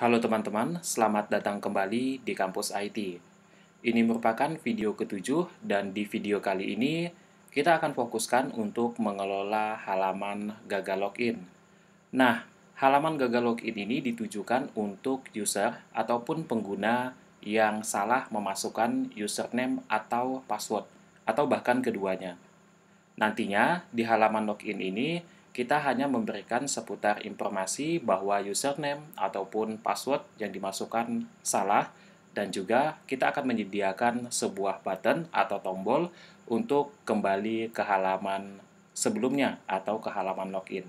Halo teman-teman, selamat datang kembali di Kampus IT. Ini merupakan video ketujuh dan di video kali ini kita akan fokuskan untuk mengelola halaman gagal login. Nah, halaman gagal login ini ditujukan untuk user ataupun pengguna yang salah memasukkan username atau password atau bahkan keduanya. Nantinya di halaman login ini kita hanya memberikan seputar informasi bahwa username ataupun password yang dimasukkan salah dan juga kita akan menyediakan sebuah button atau tombol untuk kembali ke halaman sebelumnya atau ke halaman login.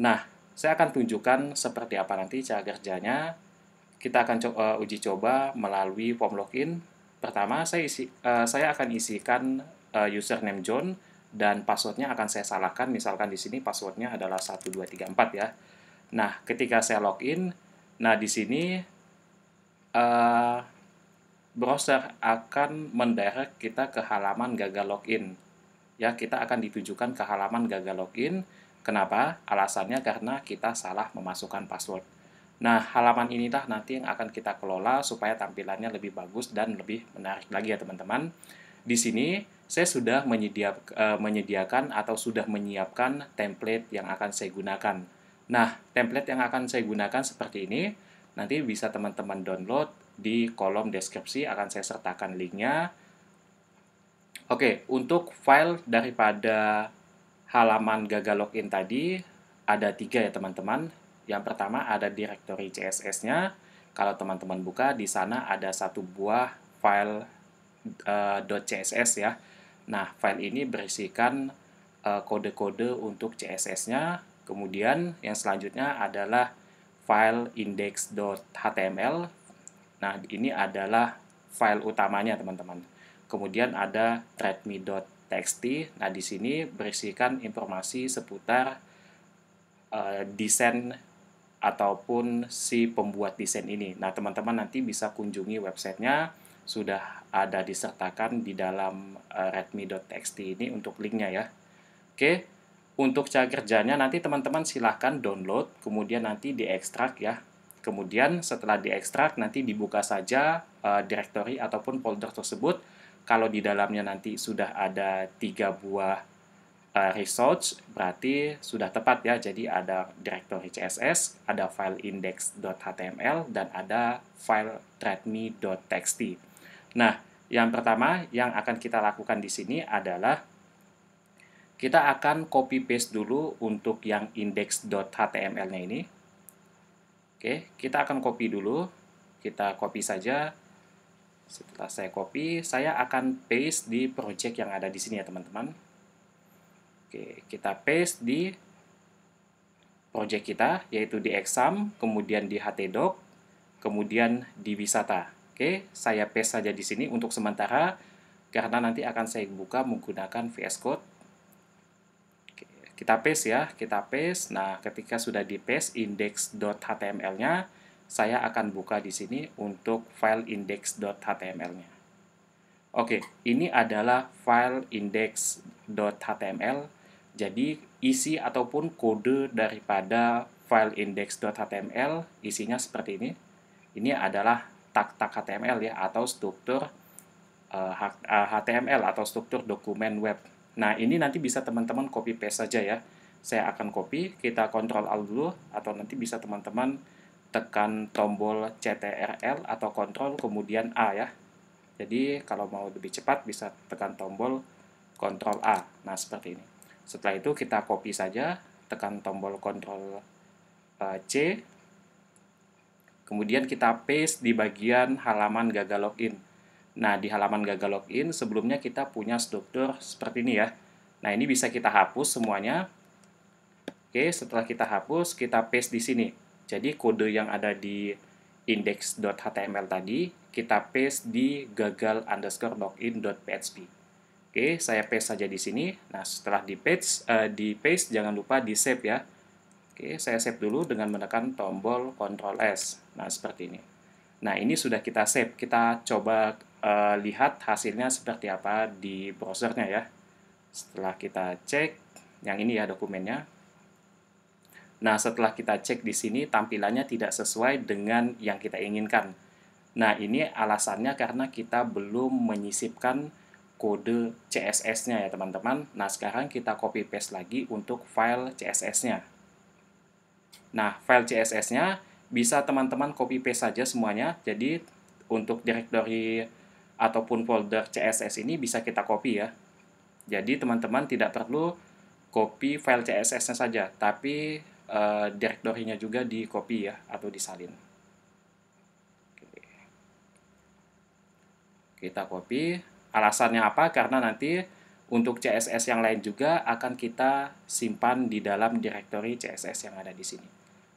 Nah, saya akan tunjukkan seperti apa nanti cara kerjanya. Kita akan co uh, uji coba melalui form login. Pertama, saya isi uh, saya akan isikan uh, username John dan passwordnya akan saya salahkan. Misalkan di sini passwordnya adalah 1234 ya. Nah, ketika saya login, nah di sini uh, browser akan mendirect kita ke halaman gagal login. Ya, kita akan ditujukan ke halaman gagal login. Kenapa? Alasannya karena kita salah memasukkan password. Nah, halaman inilah nanti yang akan kita kelola supaya tampilannya lebih bagus dan lebih menarik lagi ya teman-teman. Di sini saya sudah menyediap, uh, menyediakan atau sudah menyiapkan template yang akan saya gunakan. Nah, template yang akan saya gunakan seperti ini, nanti bisa teman-teman download di kolom deskripsi, akan saya sertakan linknya. Oke, untuk file daripada halaman gagal login tadi, ada tiga ya teman-teman. Yang pertama ada directory CSS-nya. Kalau teman-teman buka, di sana ada satu buah file uh, eh, .css ya. Nah, file ini berisikan eh, kode-kode untuk CSS-nya. Kemudian yang selanjutnya adalah file index.html. Nah, ini adalah file utamanya, teman-teman. Kemudian ada readme.txt. Nah, di sini berisikan informasi seputar uh, desain ataupun si pembuat desain ini. Nah, teman-teman nanti bisa kunjungi websitenya sudah ada disertakan di dalam uh, eh, redmi.txt ini untuk linknya ya. Oke, untuk cara kerjanya nanti teman-teman silahkan download, kemudian nanti diekstrak ya. Kemudian setelah diekstrak nanti dibuka saja uh, directory ataupun folder tersebut. Kalau di dalamnya nanti sudah ada tiga buah uh, eh, research, berarti sudah tepat ya. Jadi ada directory CSS, ada file index.html, dan ada file readme.txt. Nah, yang pertama yang akan kita lakukan di sini adalah kita akan copy paste dulu untuk yang index.html-nya ini. Oke, kita akan copy dulu. Kita copy saja. Setelah saya copy, saya akan paste di project yang ada di sini ya, teman-teman. Oke, kita paste di project kita, yaitu di exam, kemudian di htdoc, kemudian di wisata. Oke, saya paste saja di sini untuk sementara karena nanti akan saya buka menggunakan VS Code. Oke, kita paste ya, kita paste. Nah, ketika sudah di paste index.html-nya, saya akan buka di sini untuk file index.html-nya. Oke, ini adalah file index.html. Jadi isi ataupun kode daripada file index.html isinya seperti ini. Ini adalah tak-tak HTML ya atau struktur uh, eh, HTML eh, atau struktur dokumen web. Nah ini nanti bisa teman-teman copy paste saja ya. Saya akan copy, kita kontrol alt dulu atau nanti bisa teman-teman tekan tombol CTRL atau kontrol kemudian A ya. Jadi kalau mau lebih cepat bisa tekan tombol CTRL A. Nah seperti ini. Setelah itu kita copy saja, tekan tombol CTRL eh, C Kemudian kita paste di bagian halaman gagal login. Nah, di halaman gagal login sebelumnya kita punya struktur seperti ini ya. Nah, ini bisa kita hapus semuanya. Oke, setelah kita hapus, kita paste di sini. Jadi kode yang ada di index.html tadi, kita paste di gagal underscore login.php. Oke, saya paste saja di sini. Nah, setelah di paste, uh, di paste jangan lupa di save ya. Oke, saya save dulu dengan menekan tombol Ctrl S. Nah, seperti ini. Nah, ini sudah kita save. Kita coba uh, lihat hasilnya seperti apa di browsernya ya. Setelah kita cek, yang ini ya dokumennya. Nah, setelah kita cek di sini, tampilannya tidak sesuai dengan yang kita inginkan. Nah, ini alasannya karena kita belum menyisipkan kode CSS-nya ya teman-teman. Nah, sekarang kita copy paste lagi untuk file CSS-nya. Nah, file CSS-nya bisa teman-teman copy paste saja semuanya. Jadi untuk directory ataupun folder CSS ini bisa kita copy ya. Jadi teman-teman tidak perlu copy file CSS-nya saja, tapi uh, directory-nya juga di copy ya atau disalin. Kita copy. Alasannya apa? Karena nanti untuk CSS yang lain juga akan kita simpan di dalam directory CSS yang ada di sini.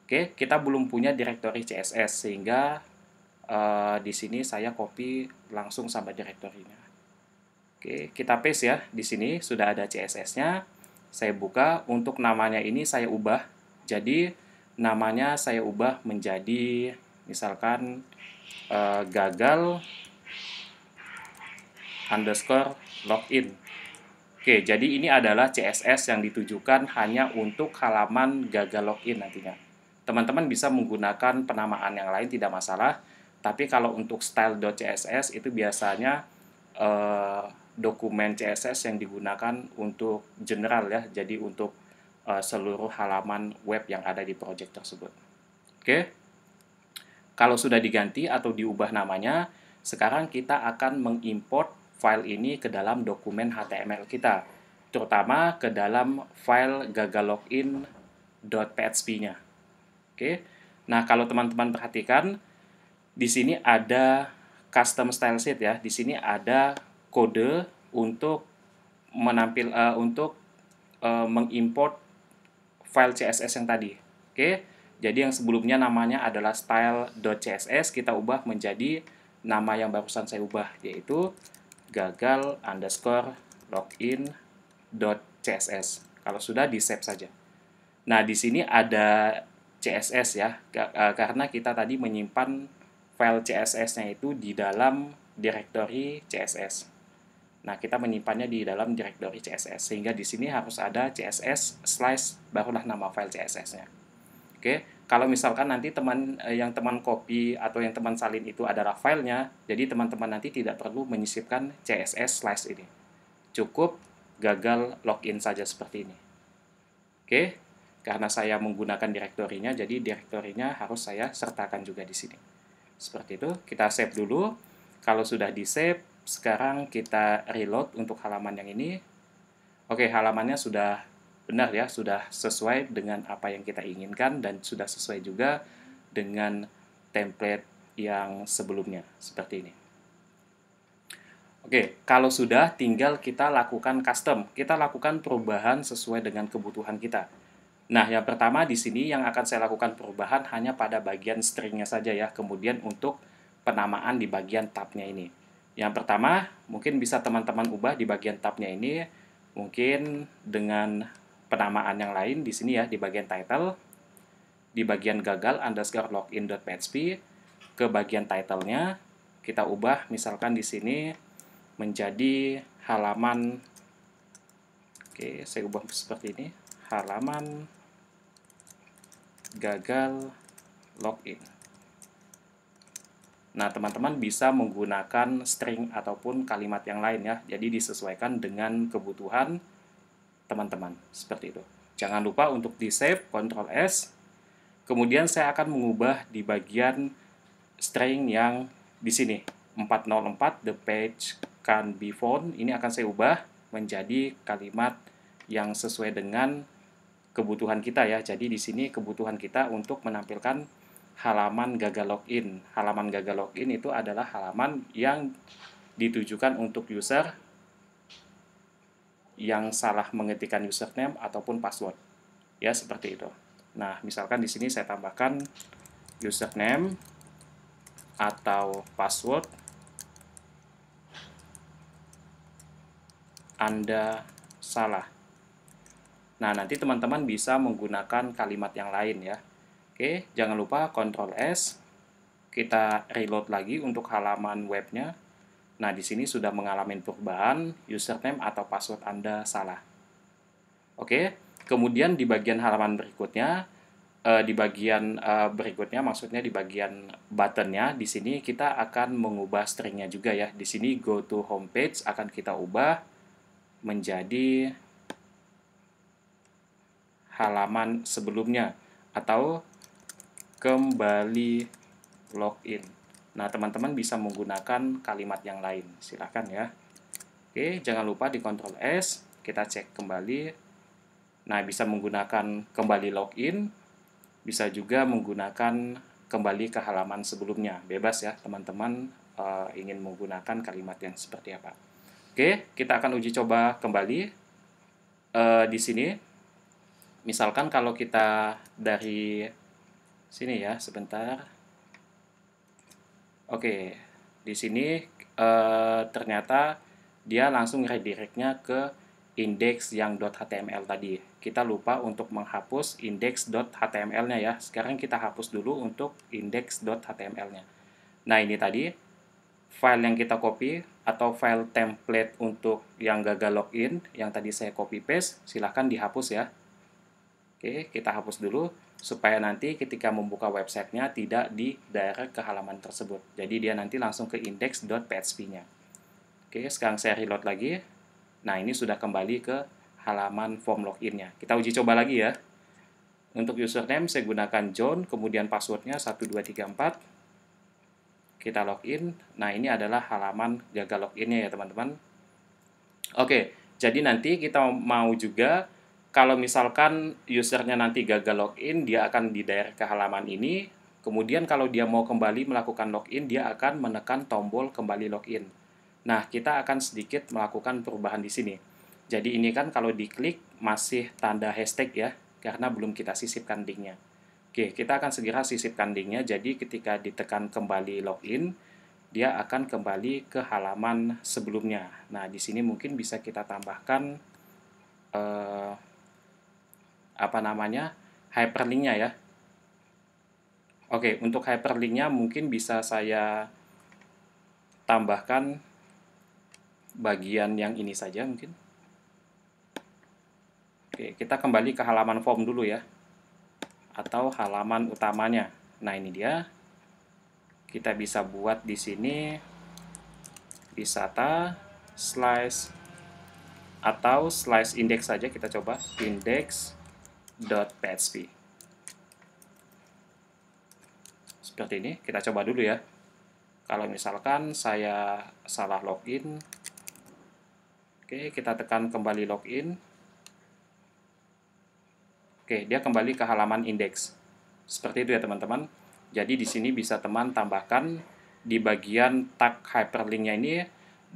Oke, kita belum punya directory CSS sehingga uh, di sini saya copy langsung sama direktorinya. Oke, kita paste ya. Di sini sudah ada CSS-nya. Saya buka untuk namanya ini saya ubah. Jadi namanya saya ubah menjadi misalkan uh, gagal underscore login. Oke, jadi ini adalah CSS yang ditujukan hanya untuk halaman gagal login nantinya teman-teman bisa menggunakan penamaan yang lain tidak masalah tapi kalau untuk style.css itu biasanya eh, dokumen CSS yang digunakan untuk general ya jadi untuk eh, seluruh halaman web yang ada di project tersebut oke kalau sudah diganti atau diubah namanya sekarang kita akan mengimport file ini ke dalam dokumen HTML kita terutama ke dalam file gagal login psp nya Oke. Nah, kalau teman-teman perhatikan di sini ada custom style sheet ya. Di sini ada kode untuk menampil uh, untuk uh, mengimport file CSS yang tadi. Oke. Jadi yang sebelumnya namanya adalah style.css kita ubah menjadi nama yang barusan saya ubah yaitu gagal underscore login css kalau sudah di save saja. Nah, di sini ada CSS ya eh, karena kita tadi menyimpan file CSS-nya itu di dalam directory CSS. Nah, kita menyimpannya di dalam directory CSS sehingga di sini harus ada CSS slice barulah nama file CSS-nya. Oke, kalau misalkan nanti teman eh, yang teman copy atau yang teman salin itu adalah filenya, jadi teman-teman nanti tidak perlu menyisipkan CSS slice ini. Cukup gagal login saja seperti ini. Oke, karena saya menggunakan direktorinya, jadi direktorinya harus saya sertakan juga di sini. Seperti itu, kita save dulu. Kalau sudah di-save, sekarang kita reload untuk halaman yang ini. Oke, halamannya sudah benar ya, sudah sesuai dengan apa yang kita inginkan dan sudah sesuai juga dengan template yang sebelumnya, seperti ini. Oke, kalau sudah tinggal kita lakukan custom. Kita lakukan perubahan sesuai dengan kebutuhan kita Nah, yang pertama di sini yang akan saya lakukan perubahan hanya pada bagian stringnya saja ya. Kemudian untuk penamaan di bagian tabnya ini. Yang pertama, mungkin bisa teman-teman ubah di bagian tabnya ini mungkin dengan penamaan yang lain di sini ya di bagian title, di bagian gagal underscore login.php ke bagian titlenya kita ubah misalkan di sini menjadi halaman oke saya ubah seperti ini halaman gagal login. Nah, teman-teman bisa menggunakan string ataupun kalimat yang lain ya. Jadi disesuaikan dengan kebutuhan teman-teman. Seperti itu. Jangan lupa untuk di-save, Ctrl S. Kemudian saya akan mengubah di bagian string yang di sini. 404, the page can be found. Ini akan saya ubah menjadi kalimat yang sesuai dengan kebutuhan kita ya. Jadi di sini kebutuhan kita untuk menampilkan halaman gagal login. Halaman gagal login itu adalah halaman yang ditujukan untuk user yang salah mengetikkan username ataupun password. Ya, seperti itu. Nah, misalkan di sini saya tambahkan username atau password Anda salah. Nah, nanti teman-teman bisa menggunakan kalimat yang lain ya. Oke, jangan lupa Ctrl S, kita reload lagi untuk halaman webnya. Nah, di sini sudah mengalami perubahan username atau password Anda salah. Oke, kemudian di bagian halaman berikutnya, eh, di bagian eh, berikutnya maksudnya di bagian buttonnya, di sini kita akan mengubah stringnya juga ya. Di sini go to homepage akan kita ubah menjadi halaman sebelumnya atau kembali login. Nah, teman-teman bisa menggunakan kalimat yang lain. Silahkan ya. Oke, jangan lupa di Ctrl S, kita cek kembali. Nah, bisa menggunakan kembali login, bisa juga menggunakan kembali ke halaman sebelumnya. Bebas ya, teman-teman e, ingin menggunakan kalimat yang seperti apa. Oke, kita akan uji coba kembali e, di sini misalkan kalau kita dari sini ya sebentar oke di sini e, ternyata dia langsung redirectnya ke indeks yang .html tadi kita lupa untuk menghapus html nya ya sekarang kita hapus dulu untuk html nya nah ini tadi file yang kita copy atau file template untuk yang gagal login yang tadi saya copy paste silahkan dihapus ya Oke, kita hapus dulu supaya nanti ketika membuka websitenya tidak di daerah ke halaman tersebut. Jadi dia nanti langsung ke index.php-nya. Oke, sekarang saya reload lagi. Nah, ini sudah kembali ke halaman form login-nya. Kita uji coba lagi ya. Untuk username saya gunakan John, kemudian passwordnya 1234. Kita login. Nah, ini adalah halaman gagal loginnya ya teman-teman. Oke, jadi nanti kita mau juga kalau misalkan usernya nanti gagal login, dia akan di daerah ke halaman ini. Kemudian kalau dia mau kembali melakukan login, dia akan menekan tombol kembali login. Nah, kita akan sedikit melakukan perubahan di sini. Jadi ini kan kalau diklik masih tanda hashtag ya, karena belum kita sisipkan linknya. Oke, kita akan segera sisipkan linknya. Jadi ketika ditekan kembali login, dia akan kembali ke halaman sebelumnya. Nah, di sini mungkin bisa kita tambahkan eh, apa namanya hyperlinknya ya. Oke, untuk hyperlinknya mungkin bisa saya tambahkan bagian yang ini saja mungkin. Oke, kita kembali ke halaman form dulu ya. Atau halaman utamanya. Nah, ini dia. Kita bisa buat di sini wisata slice atau slice index saja kita coba index dot php Seperti ini, kita coba dulu ya. Kalau misalkan saya salah login, oke, kita tekan kembali login. Oke, dia kembali ke halaman index. Seperti itu ya teman-teman. Jadi di sini bisa teman tambahkan di bagian tag hyperlinknya ini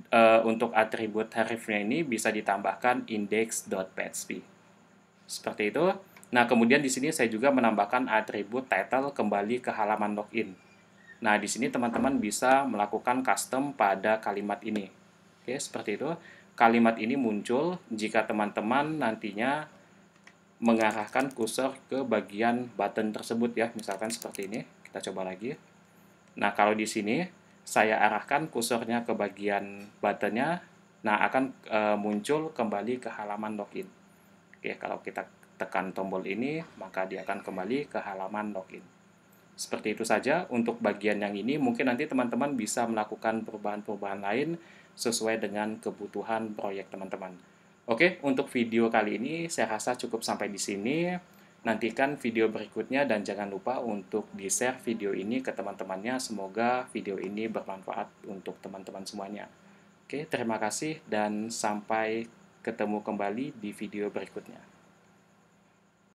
e, untuk atribut tarifnya ini bisa ditambahkan index.php. Seperti itu. Nah, kemudian di sini saya juga menambahkan atribut title kembali ke halaman login. Nah, di sini teman-teman bisa melakukan custom pada kalimat ini. Oke, seperti itu. Kalimat ini muncul jika teman-teman nantinya mengarahkan kursor ke bagian button tersebut ya, misalkan seperti ini. Kita coba lagi. Nah, kalau di sini saya arahkan kursornya ke bagian buttonnya, nah akan e, muncul kembali ke halaman login. Oke, kalau kita tekan tombol ini, maka dia akan kembali ke halaman login. Seperti itu saja untuk bagian yang ini, mungkin nanti teman-teman bisa melakukan perubahan-perubahan lain sesuai dengan kebutuhan proyek teman-teman. Oke, untuk video kali ini saya rasa cukup sampai di sini. Nantikan video berikutnya dan jangan lupa untuk di-share video ini ke teman-temannya. Semoga video ini bermanfaat untuk teman-teman semuanya. Oke, terima kasih dan sampai ketemu kembali di video berikutnya.